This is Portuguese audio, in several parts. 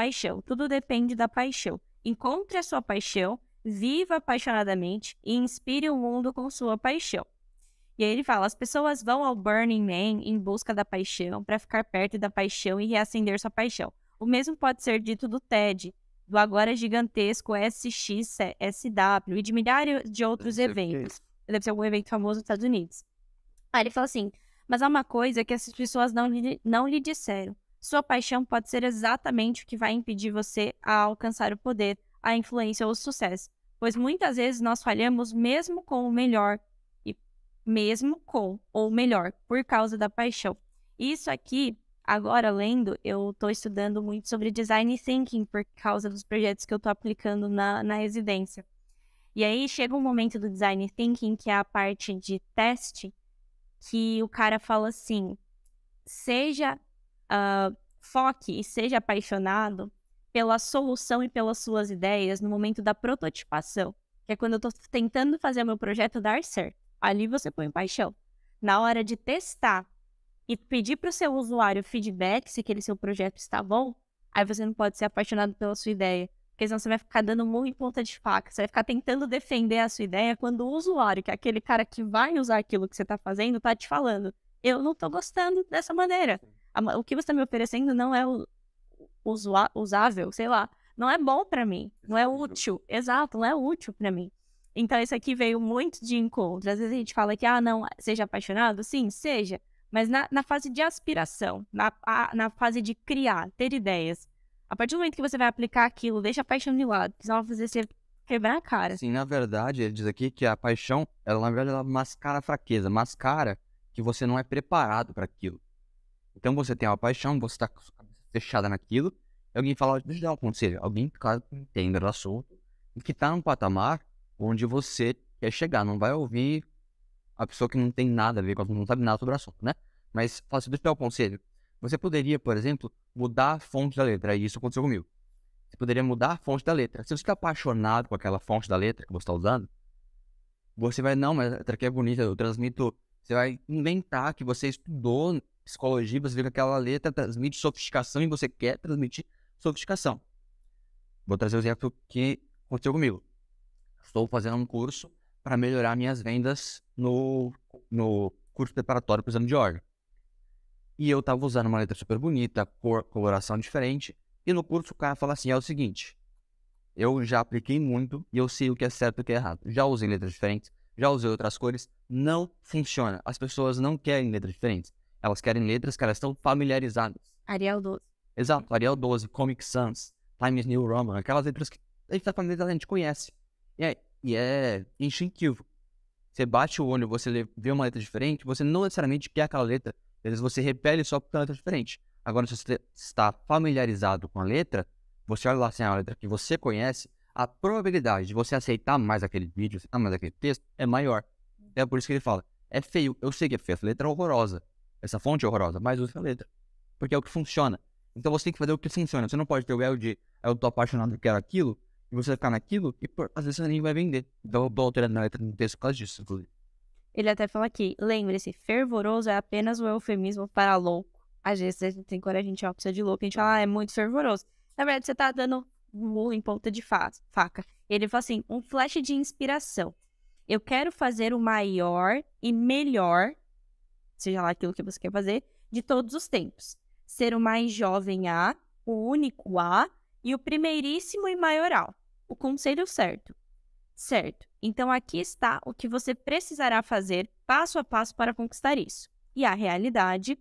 paixão. Tudo depende da paixão. Encontre a sua paixão, viva apaixonadamente e inspire o mundo com sua paixão. E aí ele fala: as pessoas vão ao Burning Man em busca da paixão, para ficar perto da paixão e reacender sua paixão. O mesmo pode ser dito do TED, do agora gigantesco SXSW e de milhares de outros Deve é eventos. Deve ser algum evento famoso nos Estados Unidos. Aí ele fala assim: mas há uma coisa que essas pessoas não lhe, não lhe disseram. Sua paixão pode ser exatamente o que vai impedir você a alcançar o poder, a influência ou o sucesso, pois muitas vezes nós falhamos mesmo com o melhor e mesmo com ou melhor por causa da paixão. Isso aqui, agora lendo, eu estou estudando muito sobre design thinking por causa dos projetos que eu estou aplicando na, na residência. E aí chega um momento do design thinking, que é a parte de teste, que o cara fala assim: seja uh, foque e seja apaixonado pela solução e pelas suas ideias no momento da prototipação, que é quando eu estou tentando fazer meu projeto dar certo. Ali você põe paixão. Na hora de testar e pedir para o seu usuário feedback se aquele seu projeto está bom, aí você não pode ser apaixonado pela sua ideia, porque senão você vai ficar dando em ponta de faca, você vai ficar tentando defender a sua ideia quando o usuário, que é aquele cara que vai usar aquilo que você está fazendo, está te falando, eu não estou gostando dessa maneira o que você está me oferecendo não é usável, sei lá. Não é bom para mim, não é uhum. útil. Exato, não é útil para mim. Então, isso aqui veio muito de encontro. Às vezes a gente fala que, ah, não, seja apaixonado. Sim, seja. Mas na, na fase de aspiração, na, a, na fase de criar, ter ideias. A partir do momento que você vai aplicar aquilo, deixa a paixão de lado. Isso vai fazer você quebrar a cara. Sim, na verdade, ele diz aqui que a paixão, ela na verdade, ela mascara a fraqueza, mascara que você não é preparado para aquilo. Então você tem uma paixão, você está com a cabeça fechada naquilo, e alguém fala, deixa eu dar um conselho. Alguém, claro, que entenda do assunto, e que está num patamar onde você quer chegar, não vai ouvir a pessoa que não tem nada a ver com não sabe nada sobre o assunto, né? Mas faça assim, deixa eu dar um conselho. Você poderia, por exemplo, mudar a fonte da letra, e isso aconteceu comigo. Você poderia mudar a fonte da letra. Se você está apaixonado com aquela fonte da letra que você está usando, você vai, não, mas a letra aqui é bonita, eu transmito. Você vai inventar que você estudou psicologia, você vê que aquela letra transmite sofisticação e você quer transmitir sofisticação. Vou trazer o um exemplo que aconteceu comigo. Estou fazendo um curso para melhorar minhas vendas no, no curso preparatório para o exame de órgão. E eu estava usando uma letra super bonita, cor, coloração diferente. E no curso o cara fala assim: é o seguinte, eu já apliquei muito e eu sei o que é certo e o que é errado. Já usei letras diferentes, já usei outras cores, não funciona. As pessoas não querem letras diferentes. Elas querem letras que elas estão familiarizadas. Ariel 12. Exato, Ariel 12, Comic Sans, Times New Roman, aquelas letras que a gente tá familiarizado, a gente conhece. E é, e é instintivo. Você bate o olho, você vê uma letra diferente, você não necessariamente quer aquela letra, às vezes você repele só porque é uma letra diferente. Agora, se você está familiarizado com a letra, você olha lá assim, é a letra que você conhece, a probabilidade de você aceitar mais aquele vídeo, aceitar mais aquele texto, é maior. Uhum. É por isso que ele fala, é feio, eu sei que é feio, a letra é horrorosa, essa fonte é horrorosa, mas use a letra. Porque é o que funciona. Então você tem que fazer o que funciona. Você não pode ter o L de ah, eu tô apaixonado, eu quero aquilo, e você vai ficar naquilo, e por, às vezes você nem vai vender. Então eu tô alterando a letra no texto por causa disso, inclusive. Ele até fala aqui, lembre-se, fervoroso é apenas o um eufemismo para louco. Às vezes, tem, quando a gente ó, precisa de louco, a gente fala, ah, é muito fervoroso. Na verdade, você tá dando burro em ponta de fa faca. Ele fala assim, um flash de inspiração. Eu quero fazer o maior e melhor seja lá aquilo que você quer fazer, de todos os tempos. Ser o mais jovem A, o único A e o primeiríssimo e maioral. O conselho certo. Certo. Então aqui está o que você precisará fazer passo a passo para conquistar isso. E a realidade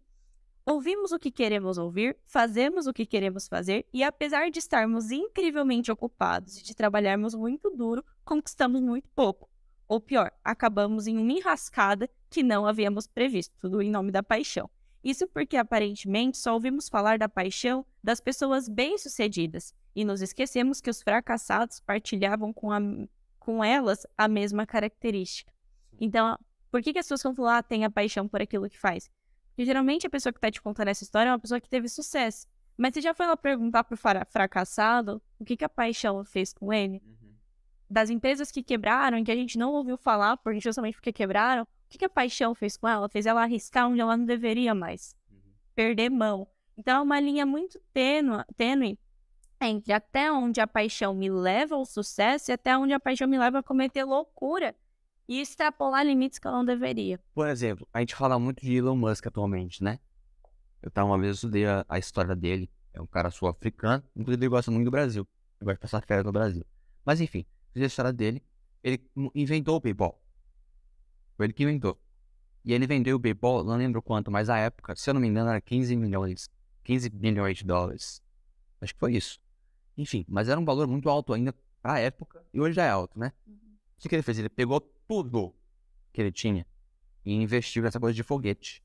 ouvimos o que queremos ouvir, fazemos o que queremos fazer e, apesar de estarmos incrivelmente ocupados e de trabalharmos muito duro, conquistamos muito pouco. Ou pior, acabamos em uma enrascada que não havíamos previsto, tudo em nome da paixão. Isso porque aparentemente só ouvimos falar da paixão das pessoas bem-sucedidas e nos esquecemos que os fracassados partilhavam com, a, com elas a mesma característica. Então, por que, que as pessoas vão falar, ah, tem a paixão por aquilo que faz? Porque geralmente a pessoa que está te contando essa história é uma pessoa que teve sucesso. Mas você já foi lá perguntar para o fracassado o que, que a paixão fez com ele? Uhum. Das empresas que quebraram, que a gente não ouviu falar, porque justamente porque quebraram, o que, a paixão fez com ela? Fez ela arriscar onde ela não deveria mais. Uhum. Perder mão. Então é uma linha muito tênue, tênue entre até onde a paixão me leva ao sucesso e até onde a paixão me leva a cometer loucura e extrapolar limites que ela não deveria. Por exemplo, a gente fala muito de Elon Musk atualmente, né? Eu tava uma vez estudei a, a história dele. É um cara sul-africano, inclusive ele gosta muito do Brasil. Ele gosta de passar férias no Brasil. Mas enfim, a história dele. Ele inventou o PayPal. Foi ele que inventou. E ele vendeu o Baseball, não lembro quanto, mas na época, se eu não me engano, era 15 milhões. 15 milhões de dólares. Acho que foi isso. Enfim, mas era um valor muito alto ainda na época, e hoje já é alto, né? Uhum. O que ele fez? Ele pegou tudo que ele tinha e investiu nessa coisa de foguete.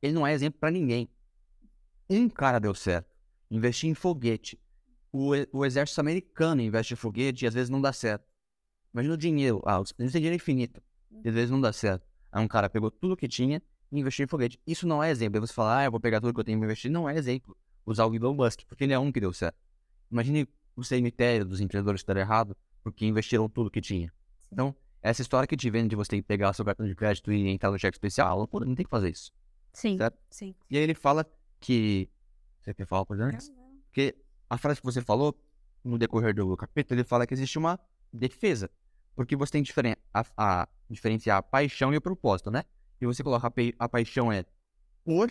Ele não é exemplo para ninguém. Um cara deu certo. Investir em foguete. O, o exército americano investe em foguete e às vezes não dá certo. Mas no dinheiro, ah, você tem dinheiro infinito. E às vezes não uhum. dá certo. Aí um cara pegou tudo que tinha e investiu em foguete. Isso não é exemplo. Aí você fala, ah, eu vou pegar tudo que eu tenho e investir. Não é exemplo. Usar o Elon Musk, porque ele é um que deu certo. Imagine o cemitério dos empreendedores estar errado, porque investiram tudo que tinha. Então, essa história que te vende de você ter que pegar seu cartão de crédito e entrar no cheque especial, não tem que fazer isso. Sim, certo? sim. E aí ele fala que... Você quer falar coisa antes? Porque a frase que você falou, no decorrer do capítulo, ele fala que existe uma defesa. Porque você tem que diferen a, a, diferenciar a paixão e o propósito, né? E você coloca a, a paixão é por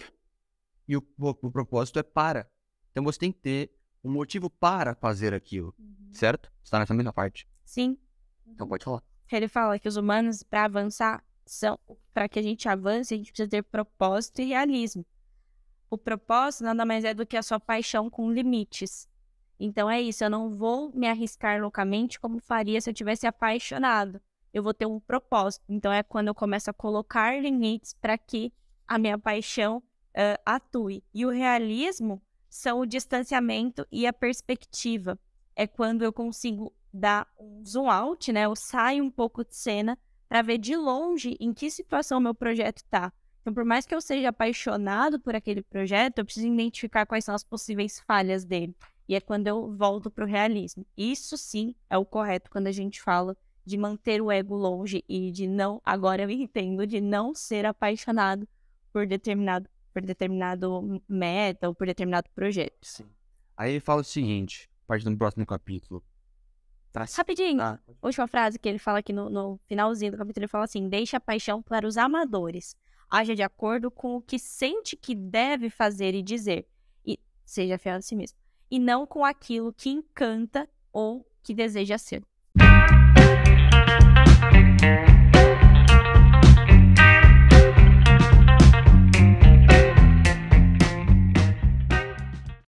e o, o, o, propósito é para. Então você tem que ter um motivo para fazer aquilo, uhum. certo? Está nessa mesma parte. Sim. Então pode falar. Ele fala que os humanos, para avançar, são para que a gente avance, a gente precisa ter propósito e realismo. O propósito nada mais é do que a sua paixão com limites. Então é isso, eu não vou me arriscar loucamente como faria se eu tivesse apaixonado. Eu vou ter um propósito. Então é quando eu começo a colocar limites para que a minha paixão uh, atue. E o realismo são o distanciamento e a perspectiva. É quando eu consigo dar um zoom out, né? Eu saio um pouco de cena para ver de longe em que situação meu projeto está. Então, por mais que eu seja apaixonado por aquele projeto, eu preciso identificar quais são as possíveis falhas dele. E é quando eu volto para o realismo. Isso sim é o correto quando a gente fala de manter o ego longe e de não, agora eu entendo, de não ser apaixonado por determinado, por determinado meta ou por determinado projeto. Sim. Aí ele fala o seguinte, partindo do próximo capítulo. Tá, Rapidinho, tá. última frase que ele fala aqui no, no finalzinho do capítulo, ele fala assim, deixa a paixão para os amadores, haja de acordo com o que sente que deve fazer e dizer, e seja fiel a si mesmo e não com aquilo que encanta ou que deseja ser.